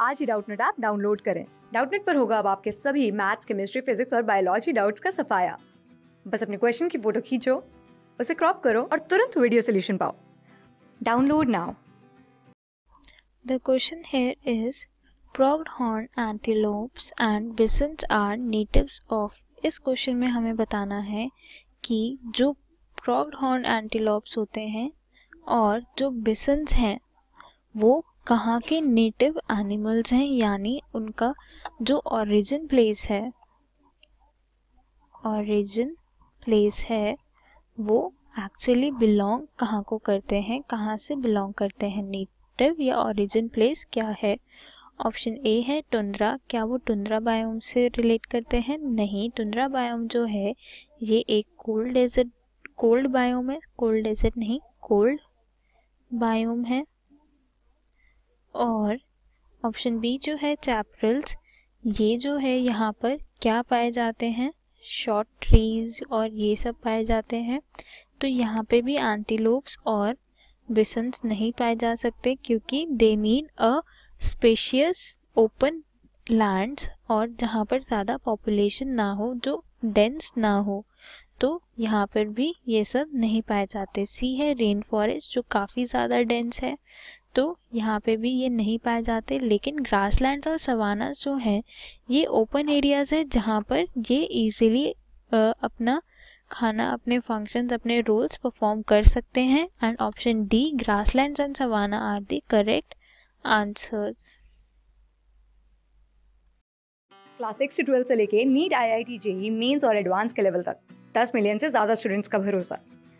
आज ही Doubtnut app download करें डाउटनेट पर होगा अब आपके सभी मैथ्स केमिस्ट्री फिजिक्स और बायोलॉजी डाउट्स का सफाया बस अपने क्वेश्चन की फोटो खींचो उसे क्रॉप करो और तुरंत वीडियो सोल्यूशन पाओ download now the question here is pronghorn antelopes and bisons are natives of इस क्वेश्चन में हमें बताना है कि जो प्रॉड हॉर्न एंटीलोप्स होते हैं और जो बिसन्स हैं वो कहाँ के नेटिव एनिमल्स हैं यानी उनका जो ओरिजिन प्लेस है ओरिजिन प्लेस है वो एक्चुअली बिलोंग कहाँ को करते हैं कहाँ से बिलोंग करते हैं नेटिव या ओरिजिन प्लेस क्या है ऑप्शन ए है टुंद्रा क्या वो टुंद्रा बायोम से रिलेट करते हैं नहीं टुंद्रा बायोम जो है ये एक कोल्ड डेजर्ट कोल्ड बायोम है कोल्ड डेजर्ट नहीं कोल्ड बायोम है और ऑप्शन बी जो है चैप्रल्स ये जो है यहाँ पर क्या पाए जाते हैं शॉर्ट ट्रीज और ये सब पाए जाते हैं तो यहाँ पे भी एंटीलोप्स और बिसंस नहीं पाए जा सकते क्योंकि they need a spacious open lands और जहाँ पर ज़्यादा पॉपुलेशन ना हो जो डेंस ना हो तो यहाँ पर भी ये सब नहीं पाए जाते सी है रेन फॉरेस्ट जो काफ़ी ज़्यादा डेंस है तो यहाँ पे भी ये नहीं पाए जाते लेकिन ग्रासलैंड और सवाना जो है ये ओपन एरियाज़ है जहाँ पर ये इजीली अपना खाना अपने फंक्शंस अपने रोल्स परफॉर्म कर सकते हैं and option D grasslands and savanna are the correct answers class six से ट्वेल्थ से लेके NEET I I T JEE mains और एडवांस के लेवल तक दस मिलियन से ज़्यादा स्टूडेंट्स का भरोसा